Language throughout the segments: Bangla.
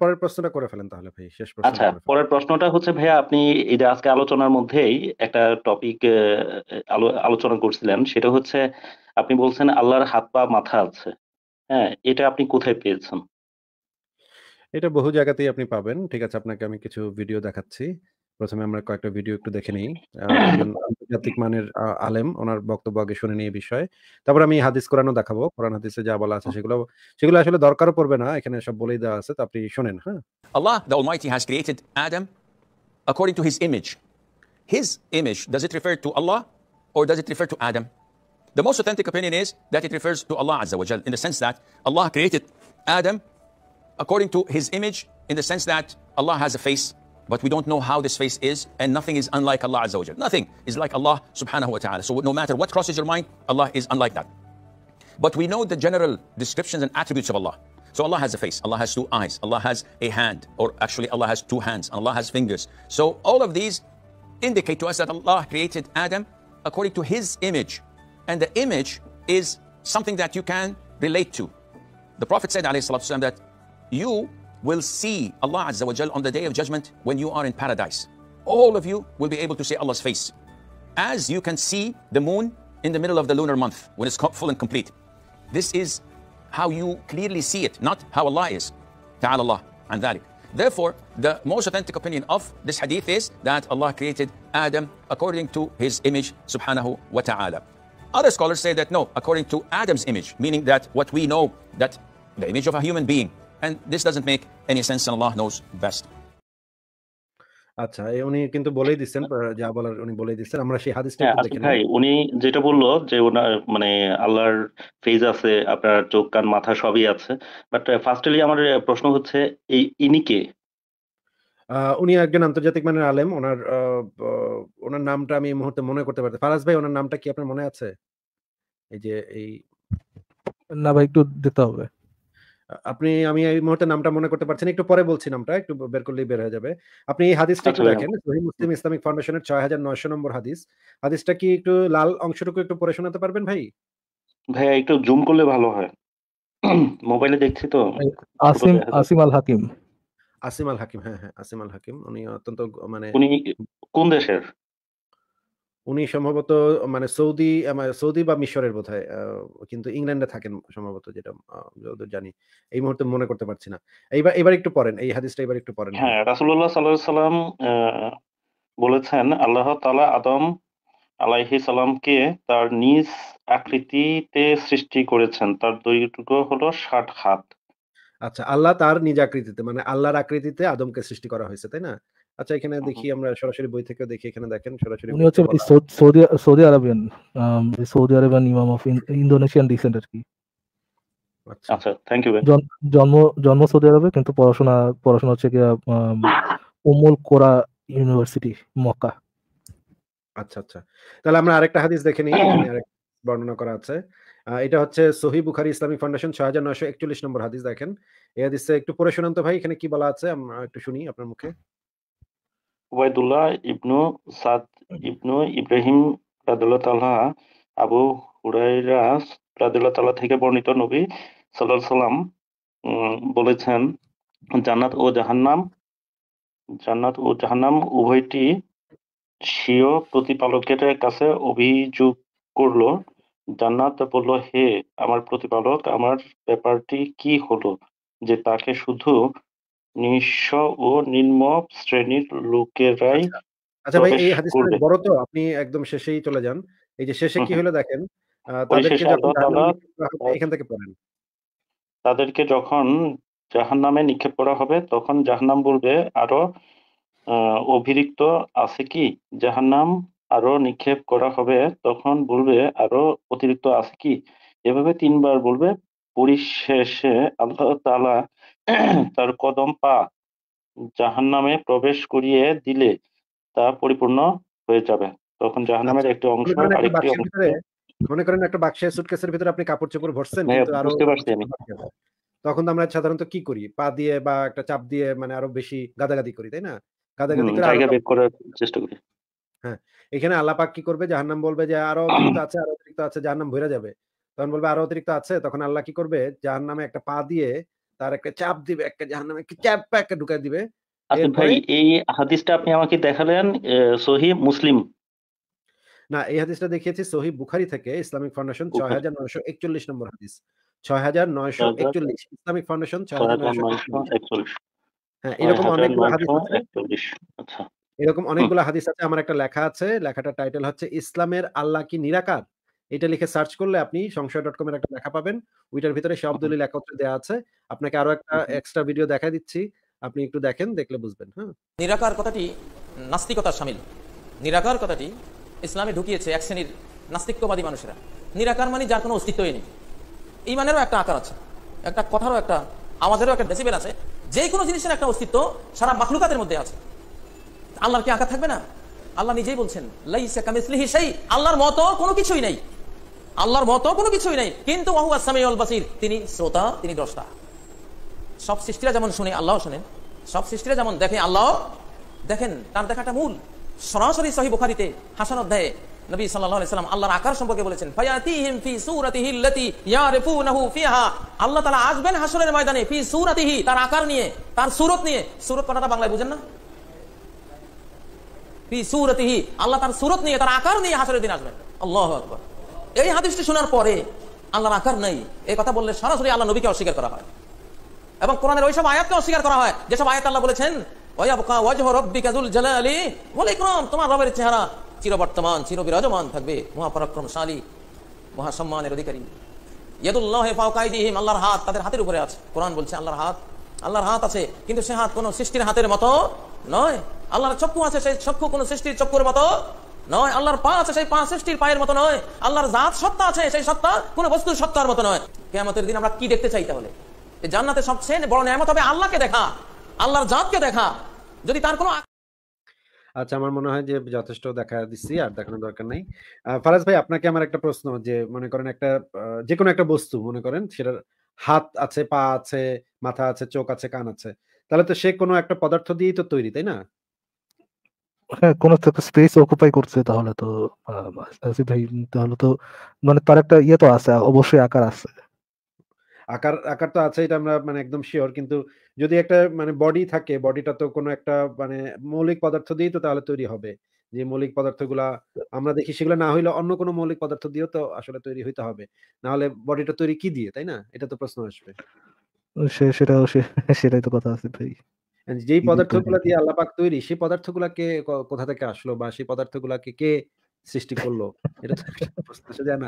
পরের প্রশ্নটা করে ফেলেন তাহলে ভাই শেষ প্রশ্ন আচ্ছা পরের প্রশ্নটা হচ্ছে ভাইয়া আপনি এই যে আজকে আলোচনার মধ্যেই একটা টপিক আলোচনা করছিলেন সেটা হচ্ছে আপনি বলছেন আল্লাহর হাত পা মাথা আছে হ্যাঁ এটা আপনি কোথায় পেয়েছেন এটা বহু জায়গাতেই আপনি পাবেন ঠিক আছে আপনাকে আমি কিছু ভিডিও দেখাচ্ছি প্রথমে আমরা কয়েকটা ভিডিও একটু দেখে নিই আন্তর্জাতিক মানের আলেম ওনার বক্তব্য আগে শুনে নিই বিষয়ে তারপর আমি হাদিস কোরআনও দেখাবো কোরআন হাদিসে যা বলা আছে সেগুলো সেগুলো আসলে দরকারও পড়বে না এখানে সব বলেই দেওয়া আছে তো আপনি শুনেন হ্যাঁ Allah the almighty has created Adam according to his image his image does it refer to Allah or does it refer to Adam the most authentic opinion is that it refers to Allah azza wa jal in the sense that Allah created Adam according to his image in the sense that Allah has a face but we don't know how this face is, and nothing is unlike Allah Azza wa Nothing is like Allah subhanahu wa ta'ala. So no matter what crosses your mind, Allah is unlike that. But we know the general descriptions and attributes of Allah. So Allah has a face, Allah has two eyes, Allah has a hand, or actually Allah has two hands, Allah has fingers. So all of these indicate to us that Allah created Adam according to his image. And the image is something that you can relate to. The Prophet said, والسلام, that you will see Allah Azza wa Jal on the day of judgment when you are in paradise. All of you will be able to see Allah's face. As you can see the moon in the middle of the lunar month when it's full and complete. This is how you clearly see it, not how Allah is. Ta'ala Allah and ذلك. Therefore, the most authentic opinion of this hadith is that Allah created Adam according to his image, subhanahu wa ta'ala. Other scholars say that no, according to Adam's image, meaning that what we know, that the image of a human being, And this doesn't make any sense, and Allah knows best. আচ্ছা উনি কিন্তু বলেই দিচ্ছেন হ্যাঁ। যা বলার উনি বলেই দিচ্ছেন আমরা সেই হাদিসটা হ্যাঁ, আচ্ছা দেখি ভাই উনি যেটা বললো যে ওনার মানে আল্লাহর ফেজ আছে আপনার চোখ কান মাথা সবই আছে বাট ফার্স্টলি আমার প্রশ্ন হচ্ছে এই ইনি কে উনি একজন আন্তর্জাতিক মানের আলেম ওনার ওনার নামটা আমি এই মুহূর্তে মনে করতে পারতে ফারাজ ভাই ওনার নামটা কি আপনার মনে আছে এই যে এই না ভাই একটু দিতে হবে আপনি আমি এই মুহূর্তে নামটা মনে করতে পারছেন একটু পরে বলছি নামটা একটু বের করলেই বের হয়ে যাবে আপনি এই হাদিসটা একটু আচ্ছা, দেখেন সহি মুসলিম ইসলামিক ফাউন্ডেশনের ছয় হাজার নয়শো নম্বর হাদিস হাদিসটা কি একটু লাল অংশটুকু একটু পড়ে শোনাতে পারবেন ভাই ভাইয়া একটু জুম করলে ভালো হয় মোবাইলে দেখছি তো আসিম আসিম আল হাকিম আসিম আল হাকিম হ্যাঁ হ্যাঁ আসিম আল হাকিম উনি অত্যন্ত মানে উনি কোন দেশের উনি সম্ভবত মানে সৌদি মানে সৌদি বা মিশরের বোধ কিন্তু ইংল্যান্ডে থাকেন সম্ভবত যেটা জানি এই মুহূর্তে মনে করতে পারছি না এইবার এবার একটু পড়েন এই হাদিসটা এবার একটু পড়েন হ্যাঁ রাসুল্লাহ সাল্লাহ সাল্লাম বলেছেন আল্লাহ তালা আদম আলাইহি সালামকে তার নিজ আকৃতিতে সৃষ্টি করেছেন তার দুইটুকু হলো ষাট হাত আচ্ছা আল্লাহ তার নিজ আকৃতিতে মানে আল্লাহর আকৃতিতে আদমকে সৃষ্টি করা হয়েছে তাই না আচ্ছা এখানে দেখি আমরা সরাসরি বই থেকে দেখি এখানে দেখেন সরাসরি উনি হচ্ছে মানে Saudi Saudi Arabian Saudi Arabian imam of Indonesian descent আর কি আচ্ছা থ্যাংক আচ্ছা, ইউ জন্ম জন্ম সৌদি আরবে কিন্তু পড়াশোনা পড়াশোনা হচ্ছে কি উমুল কোরা ইউনিভার্সিটি মক্কা আচ্ছা আচ্ছা তাহলে আমরা আরেকটা হাদিস দেখে নিই বর্ণনা করা আছে এটা হচ্ছে সহি বুখারি ইসলামিক ফাউন্ডেশন ছয় হাজার নয়শো একচল্লিশ নম্বর হাদিস দেখেন এই হাদিসে একটু পড়ে শোনান তো ভাই এখানে কি বলা আছে আমরা একটু শুনি আপনার মুখে ওবায়দুল্লাহ ইবনু সাদ ইবনু ইব্রাহিম রাদুল্লাহ তাল্লাহ আবু হুরাইরা রাদুল্লাহ তাল্লাহ থেকে বর্ণিত নবী সাল্লাহ সাল্লাম বলেছেন জান্নাত ও জাহান্নাম জান্নাত ও জাহান্নাম উভয়টি স্বীয় প্রতিপালকের কাছে অভিযোগ করল জান্নাত বলল হে আমার প্রতিপালক আমার ব্যাপারটি কি হলো যে তাকে শুধু নিঃস্ব ও নিম্ন শ্রেণীর লোকেরাই আচ্ছা, আচ্ছা ভাই এই হাদিস বড় তো আপনি একদম শেষেই চলে যান এই যে শেষে কি হলো দেখেন তাদেরকে এখান থেকে পড়েন তাদেরকে যখন জাহান নামে নিক্ষেপ করা হবে তখন জাহান নাম বলবে আরো অভিরিক্ত আছে কি জাহান নাম আরো নিক্ষেপ করা হবে তখন বলবে আরো অতিরিক্ত আছে কি এভাবে তিনবার বলবে পরিশেষে আল্লাহ তাআলা তার কদম পা জাহান নামে প্রবেশ করিয়ে দিলে তা পরিপূর্ণ হয়ে যাবে তখন জাহান নামের আচ্ছা, একটি অংশ আরেকটি অংশ মনে করেন একটা বাক্সে সুটকেসের ভিতরে আপনি কাপড় চোপড় ভরছেন হ্যাঁ, তখন আমরা সাধারণত কি করি পা দিয়ে বা একটা চাপ দিয়ে মানে আরো বেশি গাদাগাদি করি তাই না গাদাগাদি করে হ্যাঁ এখানে আল্লাপাক কি করবে নাম বলবে যে আরো অতিরিক্ত আছে আরো অতিরিক্ত আছে নাম ভরে যাবে তখন বলবে আরো অতিরিক্ত আছে তখন আল্লাহ কি করবে নামে একটা পা দিয়ে তার একটা চাপ দিবে একটা জাহান্নামে একটা চাপ একটা ঢুকাই দিবে ভাই এই হাদিসটা আপনি আমাকে দেখালেন সহি মুসলিম না এই হাদিসটা দেখিয়েছি সহি বুখারি থেকে ইসলামিক ফাউন্ডেশন ছয় হাজার নয়শো একচল্লিশ নম্বর হাদিস ছয় হাজার নয়শো একচল্লিশ ইসলামিক ফাউন্ডেশন ছয় হাজার নয়শো হ্যাঁ এরকম অনেকগুলো হাদিস আছে আচ্ছা। এরকম অনেকগুলো হাদিস আছে আমার একটা লেখা আছে লেখাটা টাইটেল হচ্ছে ইসলামের আল্লাহ কি নিরাকার এটা লিখে সার্চ করলে আপনি সংশয় ডট কম এর একটা লেখা পাবেন ওইটার ভিতরে সব দলিল একত্রে দেওয়া আছে আপনাকে আরো একটা এক্সট্রা ভিডিও দেখা দিচ্ছি আপনি একটু দেখেন দেখলে বুঝবেন হ্যাঁ নিরাকার কথাটি নাস্তিকতার সামিল নিরাকার কথাটি ইসলামে ঢুকিয়েছে এক শ্রেণীর নাস্তিকবাদী মানুষেরা নিরাকার মানে যার কোনো অস্তিত্বই নেই এই মানেরও একটা আকার আছে একটা কথারও একটা আমাদেরও একটা ডেসিবেল আছে যে কোনো জিনিসের একটা অস্তিত্ব সারা মাখলুকাতের মধ্যে আছে আল্লাহর কি আকার থাকবে না আল্লাহ নিজেই বলছেন সেই আল্লাহর মতো কোনো কিছুই নেই আল্লাহর মতো কোনো কিছুই নেই কিন্তু তিনি শ্রোতা তিনি দ্রষ্টা সব সৃষ্টিরা যেমন শুনে আল্লাহ শোনেন সব সৃষ্টিরা যেমন দেখে আল্লাহ দেখেন তার দেখাটা মূল সরাসরি সহি বোখারিতে হাসান অধ্যায়ে নবী সাল্লাম আল্লাহর আকার সম্পর্কে বলেছেন আল্লাহ তালা আসবেন হাসনের ময়দানে ফি সুরাতিহি তার আকার নিয়ে তার সুরত নিয়ে সুরত কথাটা বাংলায় বুঝেন না আল্লাহ তার সুরত নিয়ে তার আকার নিয়ে হাসনের দিন আসবেন আল্লাহ এই হাদিসটি শোনার পরে আল্লাহর আকার নেই এই কথা বললে সরাসরি আল্লাহ নবীকে অস্বীকার করা হয় এবং কোরআনের সব আয়াতকে অস্বীকার করা হয় যেসব আয়াত আল্লাহ বলেছেন তোমার রবের চেহারা চিরবর্তমান অধিকারী হাত তাদের হাতের উপরে আছে আল্লাহর হাত আল্লাহর হাত আছে কিন্তু সে হাত কোনো সৃষ্টির হাতের মতো নয় আল্লাহর চক্ষু আছে সেই চক্ষু কোন সৃষ্টির চক্ষুর মতো নয় আল্লাহর পা আছে সেই পা সৃষ্টির পায়ের মতো নয় আল্লাহর জাত সত্তা আছে সেই সত্তা কোনো বস্তুর সত্তার মতো নয় কেমতের দিন আমরা কি দেখতে চাই তাহলে জান্নাতে সবচেয়ে বড় নিয়ামত হবে আল্লাহকে দেখা আল্লাহর জাতকে দেখা যদি তার কোনো আচ্ছা আমার মনে হয় যে যথেষ্ট দেখা দিচ্ছি আর দেখানোর দরকার নাই ফারাজ ভাই আপনাকে আমার একটা প্রশ্ন যে মনে করেন একটা যে কোনো একটা বস্তু মনে করেন সেটার হাত আছে পা আছে মাথা আছে চোখ আছে কান আছে তাহলে তো সে কোনো একটা পদার্থ দিয়েই তো তৈরি তাই না হ্যাঁ কোন স্পেস অকুপাই করছে তাহলে তো ভাই তাহলে তো মানে তার একটা ইয়ে তো আছে অবশ্যই আকার আছে আকার আকার তো আছে এটা আমরা মানে একদম শিওর কিন্তু যদি একটা মানে বডি থাকে বডিটা তো কোনো একটা মানে মৌলিক পদার্থ দিয়েই তো তাহলে তৈরি হবে যে মৌলিক পদার্থগুলা আমরা দেখি সেগুলো না হইলে অন্য কোনো মৌলিক পদার্থ দিয়েও তো আসলে তৈরি হইতে হবে না হলে বডিটা তৈরি কি দিয়ে তাই না এটা তো প্রশ্ন আসবে সেটা সেটাই তো কথা আছে ভাই যেই পদার্থগুলা দিয়ে আল্লাহ তৈরি সেই পদার্থগুলাকে কোথা থেকে আসলো বা সেই পদার্থগুলাকে কে সৃষ্টি করলো এটা তো প্রশ্ন আসে যায়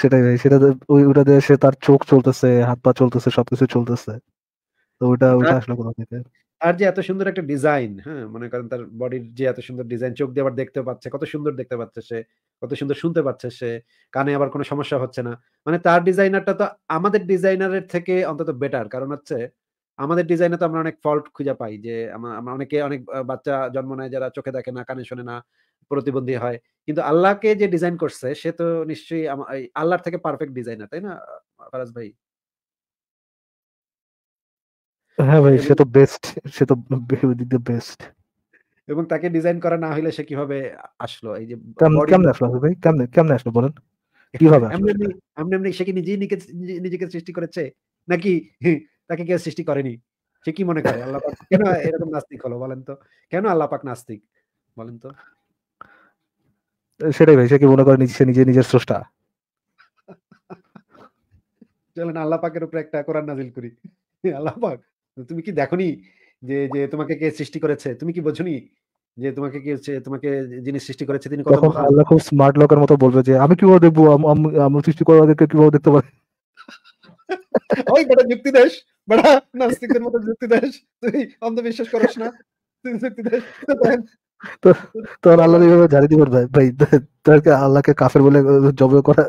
সেটাই ভাই সেটা ওই ওটা দিয়ে সে তার চোখ চলতেছে হাত পা চলতেছে সবকিছু চলতেছে তো ওটা ওটা আসলে কোথা থেকে আর যে এত সুন্দর একটা ডিজাইন হ্যাঁ মনে করেন তার বডির যে এত সুন্দর ডিজাইন চোখ দিয়ে আবার দেখতে পাচ্ছে কত সুন্দর দেখতে পাচ্ছে সে কত সুন্দর শুনতে পাচ্ছে সে কানে আবার কোনো সমস্যা হচ্ছে না মানে তার ডিজাইনারটা তো আমাদের ডিজাইনারের থেকে অন্তত বেটার কারণ হচ্ছে আমাদের ডিজাইনে তো আমরা অনেক ফল্ট খুঁজে পাই যে আমরা অনেকে অনেক বাচ্চা জন্ম নেয় যারা চোখে দেখে না কানে শোনে না প্রতিবন্ধী হয় কিন্তু আল্লাহকে যে ডিজাইন করছে সে তো নিশ্চয়ই আল্লাহর থেকে পারফেক্ট ডিজাইনার তাই না ফারাজ ভাই হ্যাঁ ভাই সে তো বেস্ট সে তো বেস্ট এবং তাকে ডিজাইন করা না হলে সে কিভাবে আসলো এই যে কেমন আসলো ভাই কেমনে কেমনে আসলো বলেন কিভাবে এমনি সে কি নিজেই নিজেকে সৃষ্টি করেছে নাকি তাকে কে সৃষ্টি করেনি সে কি মনে করে আল্লাহ কেন এরকম নাস্তিক হলো বলেন তো কেন আল্লাপাক নাস্তিক বলেন তো সেটাই ভাই সে কি মনে করে নিজে নিজে নিজের স্রষ্টা চলেন আল্লাহ উপরে একটা কোরআন নাজিল করি তুমি কি দেখনি যে যে তোমাকে কে সৃষ্টি করেছে তুমি কি বোঝনি যে তোমাকে কি তোমাকে যিনি সৃষ্টি করেছে তিনি কত আল্লাহ খুব স্মার্ট লোকের মতো বলবে যে আমি কিভাবে দেখবো আমি সৃষ্টি কিভাবে দেখতে পারি ওই কথা যুক্তি দেশ বাড়া নাস্তিকদের মতো যুক্তি দেশ তুই অন্ধবিশ্বাস করিস না তুই যুক্তি দেশ তোর আল্লাহ এইভাবে জারি দিবেন ভাই ভাই তাকে আল্লাহকে কাফের বলে জব করা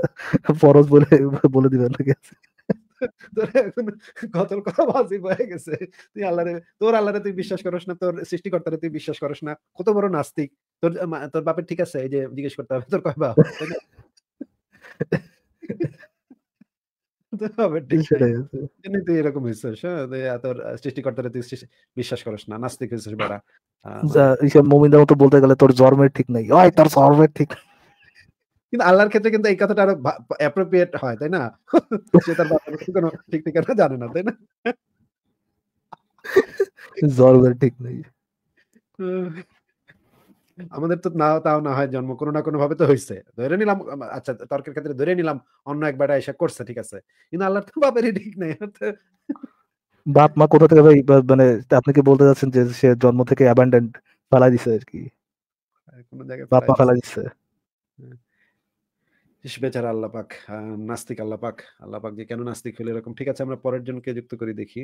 ফরজ বলে বলে দিবেন আল্লাহকে কতল কথা বাজি হয়ে গেছে তুই আল্লাহরে তোর আল্লাহরে তুই বিশ্বাস করিস না তোর সৃষ্টিকর্তারে তুই বিশ্বাস করিস না কত বড় নাস্তিক তোর তোর বাপের ঠিক আছে এই যে জিজ্ঞেস করতে হবে তোর কয় বাপ এরকম হয়েছিস হ্যাঁ? তুই বিশ্বাস করিস না নাস্তিক হয়েছিস মানে মতো বলতে গেলে তোর জন্মের ঠিক নাই ওই তোর জন্মের ঠিক কিন্তু আল্লাহর ক্ষেত্রে কিন্তু এই কথাটা আরো অ্যাপ্রোপ্রিয়েট হয় তাই না সে তার কোনো ঠিক ঠিকানা জানে না তাই না জর্মের ঠিক নাই আমাদের তো না তাও না হয় জন্ম কোনো না কোনো ভাবে তো হয়েছে ধরে নিলাম আচ্ছা তর্কের ক্ষেত্রে ধরে নিলাম অন্য এক বেটা এসে করছে ঠিক আছে কিন্তু আল্লাহর তো বাপের ঠিক নাই বাপ মা কোথা থেকে ভাই মানে আপনি কি বলতে যাচ্ছেন যে সে জন্ম থেকে অ্যাবান্ডেন্ট ফেলা দিছে আর কি কোনো জায়গায় বাপ মা ফেলা দিছে হ্যাঁ। বেচারা আল্লাহ পাক নাস্তিক আল্লাহ পাক আল্লাহ পাক যে কেন নাস্তিক হলে এরকম ঠিক আছে আমরা পরের জনকে যুক্ত করে দেখি